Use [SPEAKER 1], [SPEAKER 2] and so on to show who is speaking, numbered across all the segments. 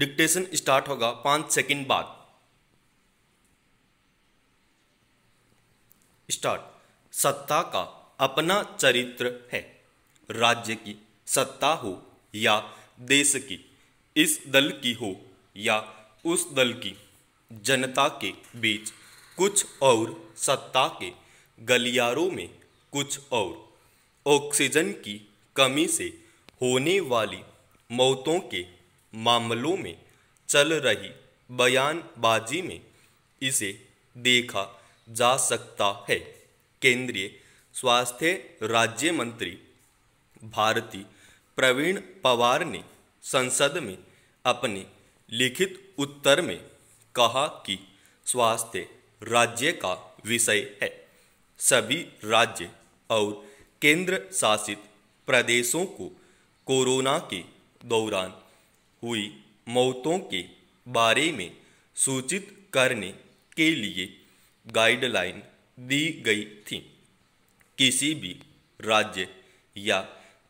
[SPEAKER 1] dictation start होगा पांच second बाद स्टार्ट सत्ता का अपना चरित्र है राज्य की सत्ता हो या देश की इस दल की हो या उस दल की जनता के बीच कुछ और सत्ता के गलियारों में कुछ और ऑक्सीजन की कमी से होने वाली मौतों के मामलों में चल रही बयानबाजी में इसे देखा जा सकता है केंद्रीय स्वास्थ्य राज्य मंत्री भारती प्रवीण पवार ने संसद में अपने लिखित उत्तर में कहा कि स्वास्थ्य राज्य का विषय है सभी राज्य और केंद्र शासित प्रदेशों को कोरोना के दौरान हुई मौतों के बारे में सूचित करने के लिए गाइडलाइन दी गई थी किसी भी राज्य या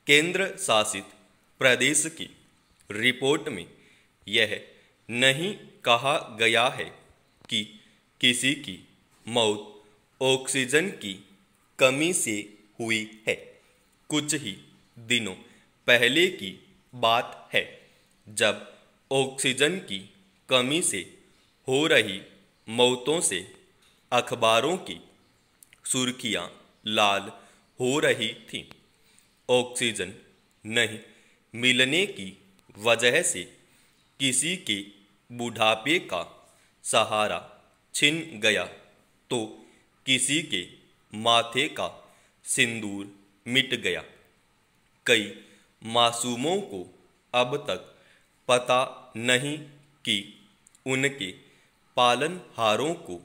[SPEAKER 1] केंद्र शासित प्रदेश की रिपोर्ट में यह नहीं कहा गया है कि किसी की मौत ऑक्सीजन की कमी से हुई है कुछ ही दिनों पहले की बात है जब ऑक्सीजन की कमी से हो रही मौतों से अखबारों की सुर्खियां लाल हो रही थीं ऑक्सीजन नहीं मिलने की वजह से किसी के बुढ़ापे का सहारा छिन गया तो किसी के माथे का सिंदूर मिट गया कई मासूमों को अब तक पता नहीं कि उनके पालनहारों को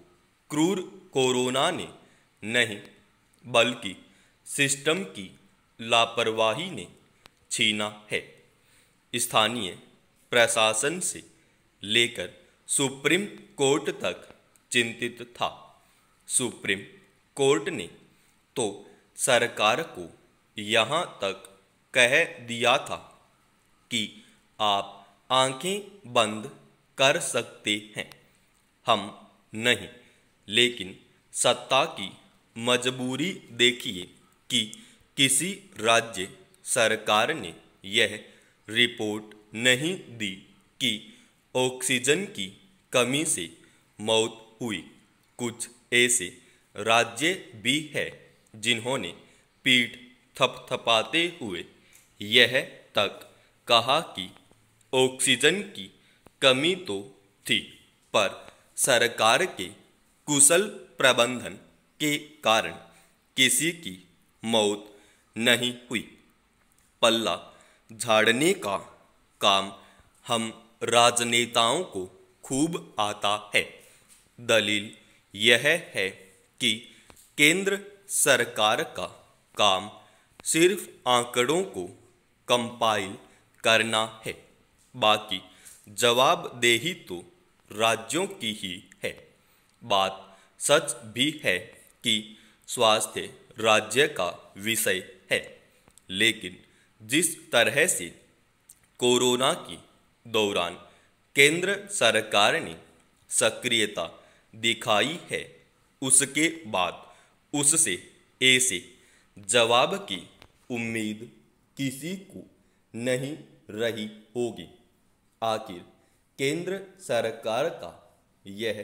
[SPEAKER 1] क्रूर कोरोना ने नहीं बल्कि सिस्टम की लापरवाही ने छीना है स्थानीय प्रशासन से लेकर सुप्रीम कोर्ट तक चिंतित था सुप्रीम कोर्ट ने तो सरकार को यहाँ तक कह दिया था कि आप आंखें बंद कर सकते हैं हम नहीं लेकिन सत्ता की मजबूरी देखिए कि किसी राज्य सरकार ने यह रिपोर्ट नहीं दी कि ऑक्सीजन की कमी से मौत हुई कुछ ऐसे राज्य भी हैं जिन्होंने पीठ थपथपाते हुए यह तक कहा कि ऑक्सीजन की कमी तो थी पर सरकार के कुशल प्रबंधन के कारण किसी की मौत नहीं हुई पल्ला झाड़ने का काम हम राजनेताओं को खूब आता है दलील यह है कि केंद्र सरकार का काम सिर्फ आंकड़ों को कंपाइल करना है बाकी जवाबदेही तो राज्यों की ही है बात सच भी है कि स्वास्थ्य राज्य का विषय है लेकिन जिस तरह से कोरोना की दौरान केंद्र सरकार ने सक्रियता दिखाई है उसके बाद उससे ऐसे जवाब की उम्मीद किसी को नहीं रही होगी आखिर केंद्र सरकार का यह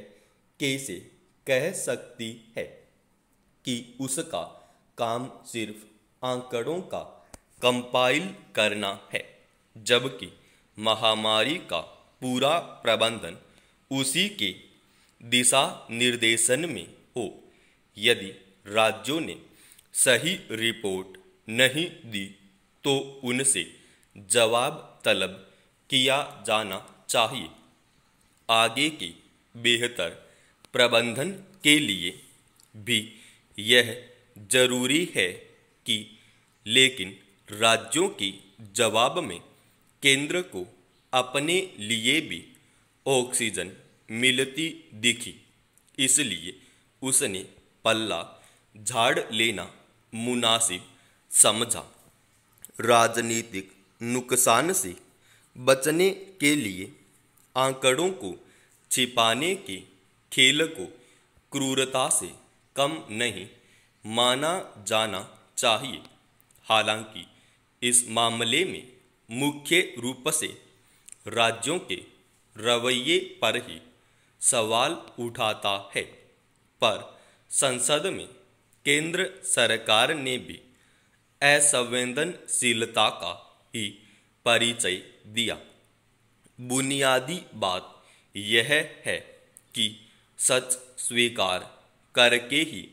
[SPEAKER 1] कैसे कह सकती है कि उसका काम सिर्फ आंकड़ों का कंपाइल करना है जबकि महामारी का पूरा प्रबंधन उसी के दिशा निर्देशन में हो यदि राज्यों ने सही रिपोर्ट नहीं दी तो उनसे जवाब तलब किया जाना चाहिए आगे के बेहतर प्रबंधन के लिए भी यह जरूरी है कि लेकिन राज्यों के जवाब में केंद्र को अपने लिए भी ऑक्सीजन मिलती दिखी इसलिए उसने पल्ला झाड़ लेना मुनासिब समझा राजनीतिक नुकसान से बचने के लिए आंकड़ों को छिपाने के खेल को क्रूरता से कम नहीं माना जाना चाहिए हालांकि इस मामले में मुख्य रूप से राज्यों के रवैये पर ही सवाल उठाता है पर संसद में केंद्र सरकार ने भी असंवेदनशीलता का ही परिचय दिया बुनियादी बात यह है कि सच स्वीकार करके ही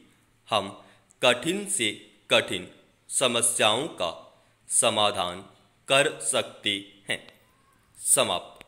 [SPEAKER 1] हम कठिन से कठिन समस्याओं का समाधान कर सकते हैं समाप्त